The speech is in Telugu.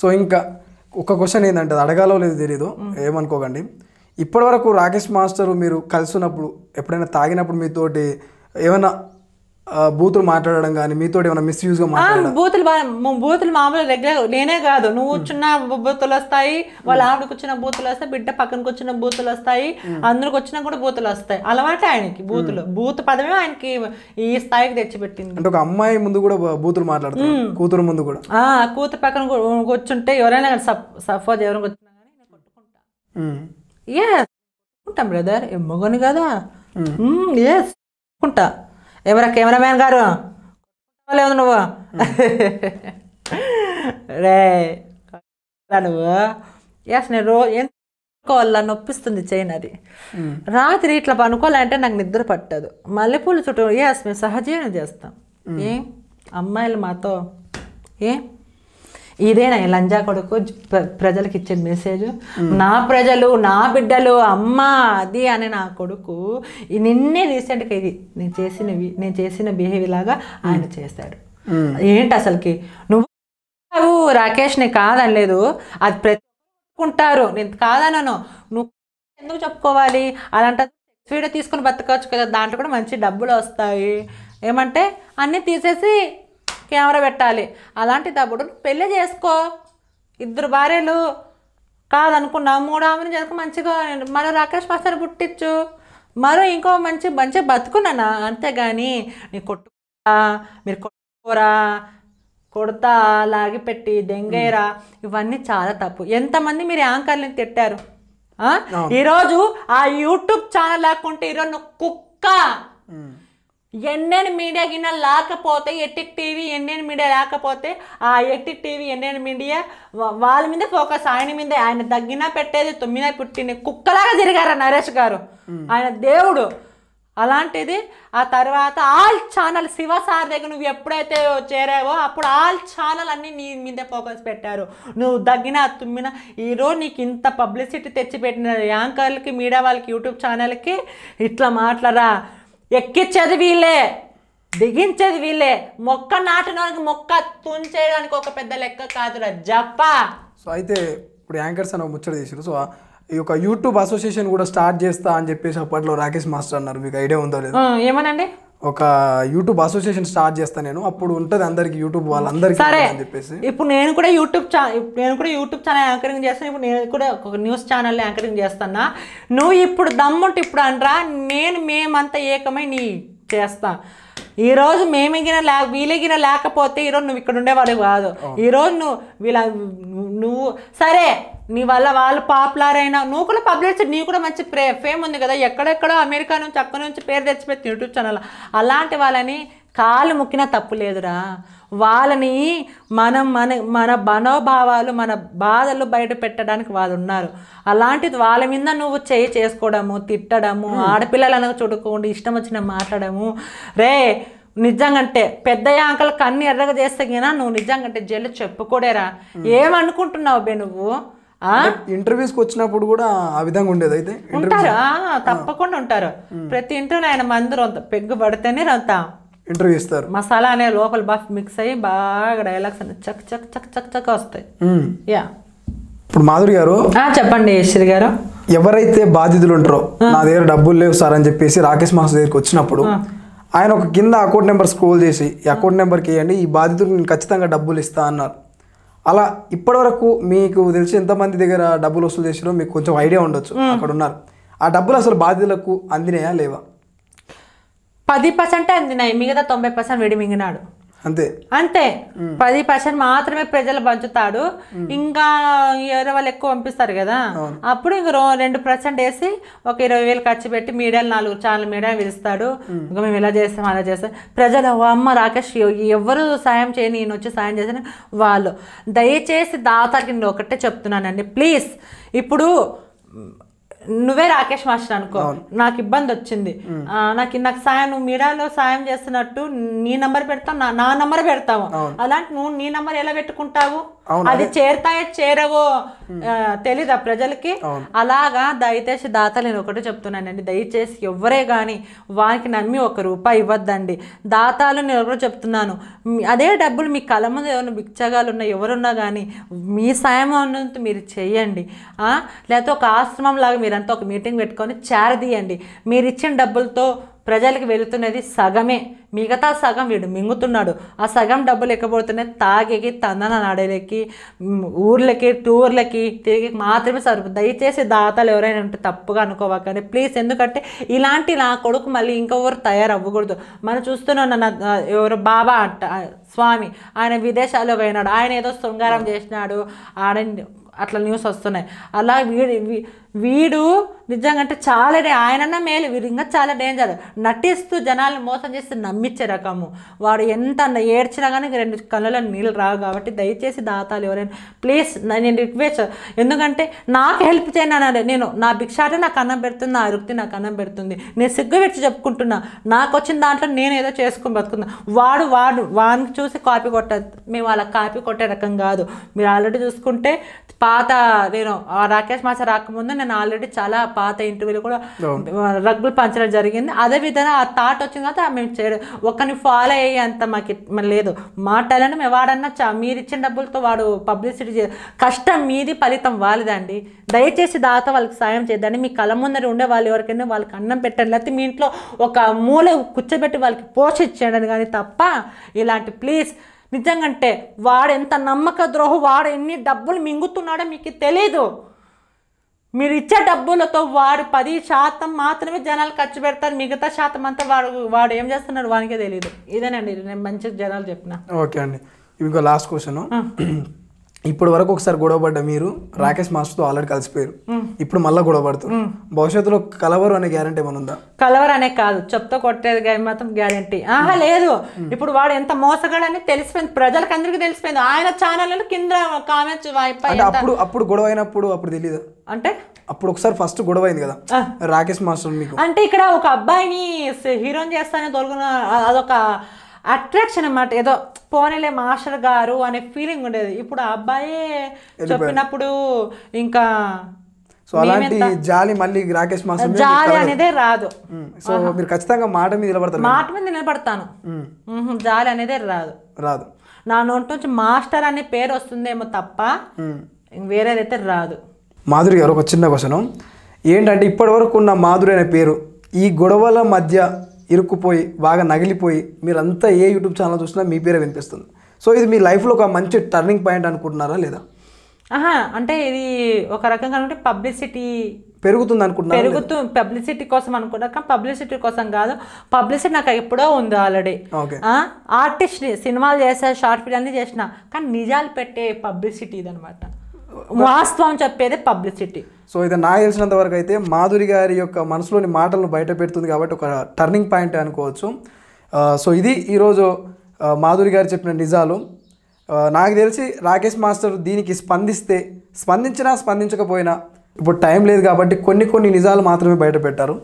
సో ఇంకా ఒక క్వశ్చన్ ఏంటంటే అది అడగాలో లేదు తెలీదు ఏమనుకోకండి ఇప్పటివరకు రాకేష్ మాస్టర్ మీరు కలిసినప్పుడు ఎప్పుడైనా తాగినప్పుడు మీతోటి ఏమైనా బూతులు మాట్లాడడం కానీ మీతో ఏమైనా మిస్యూజ్ గా మాట్లాడడం బూతులు బూతులు మామూలు రెగ్యులర్ నేనే కాదు నువ్వు వచ్చిన బూతులు వస్తాయి వాళ్ళ ఆవిడకి వచ్చిన బూతులు వస్తాయి బిడ్డ పక్కనకి వచ్చిన బూతులు వస్తాయి అందరికి వచ్చినా కూడా బూతులు వస్తాయి అలవాటే ఆయనకి బూతులు బూత్ పదమే ఆయనకి ఈ స్థాయికి తెచ్చిపెట్టింది అంటే ఒక అమ్మాయి ముందు కూడా బూతులు మాట్లాడుతుంది కూతురు ముందు కూడా ఆ కూతురు పక్కన వచ్చుంటే ఎవరైనా సపోజ్ ఎవరైనా వచ్చినా కానీ కొట్టుకుంటా ఏ ఉంటాం బ్రదర్ మగని కదా ఎస్ కుంటా ఏమరా కెమెరామ్యాన్ గారు లేవు నువ్వు రే నువ్వు ఎస్ నేను రోజు ఎంత పనుకోవాలా నొప్పిస్తుంది చైన్ అది రాత్రి ఇట్లా పనుకోవాలంటే నాకు నిద్ర పట్టదు మల్లెపూలు చుట్టూ ఎస్ మేము సహజీవనం చేస్తాం ఏ అమ్మాయిలు మాతో ఏ ఇదేనా లంజా కొడుకు ప్రజలకు ఇచ్చే మెసేజ్ నా ప్రజలు నా బిడ్డలు అమ్మ అది అనే నా కొడుకు నిన్నే రీసెంట్గా ఇది నేను చేసిన నేను చేసిన బిహేవియర్ లాగా ఆయన చేస్తాడు ఏంటి అసలుకి నువ్వు రాకేష్ని కాదనలేదు అది ప్రతికుంటారు నేను కాదనను నువ్వు ఎందుకు చెప్పుకోవాలి అలాంటి స్వీడ తీసుకుని బతకవచ్చు కదా దాంట్లో కూడా మంచి డబ్బులు వస్తాయి ఏమంటే అన్నీ తీసేసి కెమెరా పెట్టాలి అలాంటి తప్పుడు పెళ్ళి చేసుకో ఇద్దరు భార్యలు కాదనుకున్నావు మూడు ఆమెను చేసుకు మంచిగా మరో రాకేష్ మాస్టర్ పుట్టించు మరో ఇంకో మంచి మంచి బతుకున్నానా అంతేగాని నీ కొట్టు మీరు కొట్టుకోరా కొడతా లాగిపెట్టి దెంగేరా ఇవన్నీ చాలా తప్పు ఎంతమంది మీరు యాంకర్ని తిట్టారు ఈరోజు ఆ యూట్యూబ్ ఛానల్ లేకుంటే ఈరోజు కుక్క ఎన్నెన్ మీడియా గిన్నె లేకపోతే ఎట్టిక్ టీవీ ఎన్నెన్ మీడియా లేకపోతే ఆ ఎట్టిక్ టీవీ ఎన్నెన్ మీడియా వాళ్ళ మీద ఫోకస్ ఆయన మీద ఆయన తగ్గిన పెట్టేది తొమ్మిద పుట్టిన కుక్కలాగా తిరిగారు నరేష్ గారు ఆయన దేవుడు అలాంటిది ఆ తర్వాత ఆల్ ఛానల్ శివ సార్ దగ్గర నువ్వు ఎప్పుడైతే చేరావో అప్పుడు ఆల్ ఛానల్ అన్నీ నీ మీద ఫోకస్ పెట్టారు నువ్వు తగ్గిన తుమ్మిన ఈరోజు నీకు ఇంత పబ్లిసిటీ తెచ్చిపెట్టిన యాంకర్లకి మీడియా వాళ్ళకి యూట్యూబ్ ఛానల్కి ఇట్లా మాట్లాడరా ఎక్కి వీళ్ళే దిగిన వీళ్ళే మొక్క నాటడానికి మొక్క తుంచేయడానికి ఒక పెద్ద లెక్క కాదురా జప్ప సో అయితే ఇప్పుడు యాంకర్స్ అని ముచ్చట చేసారు సో ఈ యొక్క యూట్యూబ్ అసోసియేషన్ కూడా స్టార్ట్ చేస్తా అని చెప్పేసి అప్పట్లో రాకేష్ మాస్టర్ అన్నారు మీకు ఐడియా ఉందో లేదు ఏమనండి ఒక యూట్యూబ్ అసోసియేషన్ స్టార్ట్ చేస్తా నేను అప్పుడు ఉంటుంది అందరికి యూట్యూబ్ వాళ్ళందరికీ సరే అని చెప్పేసి ఇప్పుడు నేను కూడా యూట్యూబ్ నేను కూడా యూట్యూబ్ ఛానల్ యాంకరింగ్ చేస్తాను ఇప్పుడు నేను కూడా ఒక న్యూస్ ఛానల్ యాంకరింగ్ చేస్తున్నా నువ్వు ఇప్పుడు దమ్ముంటే ఇప్పుడు అనరా నేను మేమంతా ఏకమై నీ చేస్తా ఈరోజు మేమెగిన లే వీలెగిన లేకపోతే ఈరోజు నువ్వు ఇక్కడ ఉండేవాడు కాదు ఈరోజు నువ్వు వీళ్ళ నువ్వు సరే నీ వల్ల వాళ్ళు పాపులర్ అయినా నువ్వు కూడా పబ్లిసిటీ నీ కూడా మంచి ప్రే ఫేమ్ ఉంది కదా ఎక్కడెక్కడో అమెరికా నుంచి అక్కడ నుంచి పేరు తెచ్చిపోయి యూట్యూబ్ ఛానల్ అలాంటి వాళ్ళని కాలు ముక్కినా తప్పు లేదురా వాళ్ళని మనం మన మన మనోభావాలు మన బాధలు బయట పెట్టడానికి వాళ్ళు ఉన్నారు అలాంటిది వాళ్ళ మీద నువ్వు చేయి చేసుకోవడము తిట్టడము ఆడపిల్లలను చుడుకోండి ఇష్టం వచ్చిన మాట్లాడము రే నిజంగంటే పెద్దయ్య అంకల్ కన్ను ఎర్రగా చేస్తే గినా నువ్వు నిజంగా అంటే జల్లు చెప్పుకోడేరా ఏమనుకుంటున్నావు బే నువ్వు ఇంటర్వ్యూస్కి వచ్చినప్పుడు కూడా ఆ విధంగా ఉండేది అయితే ఉంటారు తప్పకుండా ఉంటారు ప్రతి ఇంటర్వ్యూ ఆయన అంత పెగ్గు పడితేనే రొంతాం ఇంటర్వ్యూ ఇస్తారు మసాలా అనే లోపల బాగా మిక్స్ అయ్యి బాగా డైలాగ్స్ అన్ని చక్ చక్ చక్ చక్ చక్ వస్తాయి యా ఇప్పుడు మాధురి గారు చెప్పండి యశ్వరి గారు ఎవరైతే బాధితులు ఉంటారో నా దగ్గర డబ్బులు లేవు సార్ అని చెప్పేసి రాకేష్ మాస్ దగ్గరికి వచ్చినప్పుడు ఆయన ఒక కింద అకౌంట్ నెంబర్ స్క్రోల్ చేసి అకౌంట్ నెంబర్కి వేయండి ఈ బాధితులు నేను ఖచ్చితంగా డబ్బులు ఇస్తా అన్నారు అలా ఇప్పటివరకు మీకు తెలిసి ఎంతమంది దగ్గర డబ్బులు వసూలు చేసినా మీకు కొంచెం ఐడియా ఉండొచ్చు అక్కడ ఉన్నారు ఆ డబ్బులు అసలు బాధితులకు అందినాయా లేవా పది పర్సెంటే అందినాయి మిగతా తొంభై పర్సెంట్ విడిమింగినాడు అంతే అంతే పది పర్సెంట్ మాత్రమే ప్రజలు పంచుతాడు ఇంకా ఎవరో వాళ్ళు ఎక్కువ పంపిస్తారు కదా అప్పుడు ఇంక రెండు పర్సెంట్ వేసి ఒక ఇరవై వేలు ఖర్చు పెట్టి మీడియాలు నాలుగు ఛానల్ మీడియా పిలుస్తాడు ఇంకా మేము ఇలా చేస్తాం అలా చేస్తాం ప్రజలు అమ్మ రాకేష్ ఎవరు సాయం చేయని ఈయన వచ్చి సాయం చేసిన వాళ్ళు దయచేసి దాతాకి ఒకటే చెప్తున్నానండి ప్లీజ్ ఇప్పుడు నువ్వే రాకేష్ మాస్టర్ అనుకో నాకు ఇబ్బంది వచ్చింది నాకు నాకు సాయం నువ్వు మీడియాలో సాయం చేస్తున్నట్టు నీ నంబర్ పెడతావు నా నంబర్ పెడతావు అలాంటి నువ్వు నీ నంబర్ ఎలా పెట్టుకుంటావు అది చేరతాయో చేరవో తెలీదా ప్రజలకి అలాగా దయచేసి దాత నేను ఒకటి చెప్తున్నానండి దయచేసి ఎవరే గాని వారికి నమ్మి ఒక రూపాయి ఇవ్వద్దండి దాతాలు నేను ఒకటి చెప్తున్నాను అదే డబ్బులు మీ కళ ముందు ఎవరైనా బిచ్చగాలు ఉన్నా ఎవరున్నా కానీ మీ సాయం అన్నంత మీరు చేయండి లేకపోతే ఒక ఆశ్రమం లాగా మీరు వాళ్ళంతా ఒక మీటింగ్ పెట్టుకొని చేరదీయండి మీరు ఇచ్చిన డబ్బులతో ప్రజలకు వెళుతున్నది సగమే మిగతా సగం వీడు మింగుతున్నాడు ఆ సగం డబ్బులు ఎక్కబోతున్నాయి తాగేకి తందన నాడేలకి ఊర్లకి టూర్లకి తిరిగి మాత్రమే సరిపో దయచేసి దాతలు ఎవరైనా ఉంటే తప్పుగా అనుకోవకండి ప్లీజ్ ఎందుకంటే ఇలాంటి నా కొడుకు మళ్ళీ తయారు తయారవ్వకూడదు మనం చూస్తున్నాం ఎవరు బాబా అంట స్వామి ఆయన విదేశాల్లో పోయినాడు ఆయన ఏదో శృంగారం చేసినాడు ఆయన అట్లా న్యూస్ వస్తున్నాయి అలా వీడు వీడు నిజంగా అంటే చాలా డే ఆయనన్నా మేలు వీడు ఇంకా చాలా డేంజర్ నటిస్తూ జనాలు మోసం చేసి నమ్మించే రకము వాడు ఎంత ఏడ్చినా కానీ రెండు కళ్ళలో నీళ్ళు రావు కాబట్టి దయచేసి దాతాలు ఎవరైనా ప్లీజ్ నేను రిక్వెస్ట్ ఎందుకంటే నాకు హెల్ప్ చేయను నేను నా భిక్షాటే నాకు అన్నం పెడుతుంది నా అరుక్తి నాకు అన్నం పెడుతుంది నేను సిగ్గు పెట్టి చెప్పుకుంటున్నా నాకు వచ్చిన దాంట్లో నేను ఏదో చేసుకుని బతుకున్నా వాడు వాడు వాడిని చూసి కాపీ కొట్ట మేము అలా కాపీ కొట్టే రకం కాదు మీరు ఆల్రెడీ చూసుకుంటే పాత నేను రాకేష్ మాస్టర్ రాకముందు నేను ఆల్రెడీ చాలా పాత ఇంటర్వ్యూలు కూడా రగ్గులు పంచడం జరిగింది అదే విధంగా ఆ థాట్ వచ్చిన తర్వాత మేము చేయడం ఒక్కరిని ఫాలో అయ్యి అంత మాకు లేదు మా టాలెంట్ మేము వాడన్నా చా మీరు ఇచ్చిన డబ్బులతో వాడు పబ్లిసిటీ కష్టం మీది ఫలితం వాలిదండి దయచేసి దాత వాళ్ళకి సాయం చేద్దండి మీ కళ ముందర ఉండే వాళ్ళు ఎవరికైనా వాళ్ళకి అన్నం పెట్టండి లేకపోతే మీ ఇంట్లో ఒక మూల కూర్చోబెట్టి వాళ్ళకి పోషించండి కానీ తప్ప ఇలాంటి ప్లీజ్ నిజంగంటే వాడు ఎంత నమ్మక ద్రోహ వాడు ఎన్ని డబ్బులు మింగుతున్నాడో మీకు తెలీదు మీరు ఇచ్చే డబ్బులతో వాడు పది శాతం మాత్రమే జనాలు ఖర్చు పెడతారు మిగతా శాతం అంతా వాడు వాడు ఏం చేస్తున్నాడు వానికే తెలియదు ఇదేనండి నేను మంచి జనాలు చెప్పిన ఓకే అండి ఇంకో లాస్ట్ క్వశ్చన్ ఇప్పుడు వరకు ఒకసారి గొడవ పడ్డ మీరు రాకేష్ మాస్టర్తో ఆల్రెడీ కలిసిపోయారు ఇప్పుడు మళ్ళీ పడుతుంది భవిష్యత్తులో కలవరు అనే గ్యారంటీ ఏమైనా ఉందా కలవరు అనే కాదు చెప్తా కొట్టేది మాత్రం గ్యారంటీ ఆహా లేదు ఇప్పుడు వాడు ఎంత మోసగాడని తెలిసిపోయింది ప్రజలకు అందరికీ తెలిసిపోయింది ఆయన ఛానల్ కింద కామెంట్స్ అప్పుడు అప్పుడు గొడవ అయినప్పుడు అప్పుడు తెలియదు అంటే అప్పుడు ఒకసారి ఫస్ట్ గొడవ అయింది కదా రాకేష్ మాస్టర్ మీకు అంటే ఇక్కడ ఒక అబ్బాయిని హీరోని చేస్తానే తొలగిన అదొక అట్రాక్షన్ అనమాట ఏదో పోనేలే మాస్టర్ గారు అనే ఫీలింగ్ ఉండేది ఇప్పుడు ఆ అబ్బాయే చెప్పినప్పుడు ఇంకా సో అలాంటి జాలి మళ్ళీ రాకేష్ మాస్టర్ జాలి అనేది రాదు సో మీరు ఖచ్చితంగా మాట మీద నిలబడతారు మాట మీద నిలబడతాను జాలి అనేది రాదు రాదు నా నోటి నుంచి మాస్టర్ అనే పేరు వస్తుందేమో తప్ప వేరేదైతే రాదు మాధురి గారు ఒక చిన్న క్వశ్చన్ ఏంటంటే ఇప్పటి వరకు ఉన్న మాధురి అనే పేరు ఈ గొడవల మధ్య ఇరుక్కుపోయి బాగా నగిలిపోయి మీరంతా ఏ యూట్యూబ్ ఛానల్ చూసినా మీ పేరే వినిపిస్తుంది సో ఇది మీ లైఫ్లో ఒక మంచి టర్నింగ్ పాయింట్ అనుకుంటున్నారా లేదా ఆహా అంటే ఇది ఒక రకంగా అంటే పబ్లిసిటీ పెరుగుతుంది అనుకుంటున్నా పెరుగుతూ పబ్లిసిటీ కోసం అనుకుంటా కానీ పబ్లిసిటీ కోసం కాదు పబ్లిసిటీ నాకు ఎప్పుడో ఉంది ఆల్రెడీ ఆర్టిస్ట్ని సినిమాలు చేసా షార్ట్ ఫిల్మ్ అన్నీ చేసిన కానీ నిజాలు పెట్టే పబ్లిసిటీ ఇది అనమాట వాస్తవం చెప్పేది పబ్లిసిటీ సో ఇది నాకు తెలిసినంత వరకు అయితే మాధురి గారి యొక్క మనసులోని మాటలను బయట పెడుతుంది కాబట్టి ఒక టర్నింగ్ పాయింట్ అనుకోవచ్చు సో ఇది ఈరోజు మాధురి గారు చెప్పిన నిజాలు నాకు తెలిసి రాకేష్ మాస్టర్ దీనికి స్పందిస్తే స్పందించినా స్పందించకపోయినా ఇప్పుడు టైం లేదు కాబట్టి కొన్ని కొన్ని నిజాలు మాత్రమే బయట పెట్టారు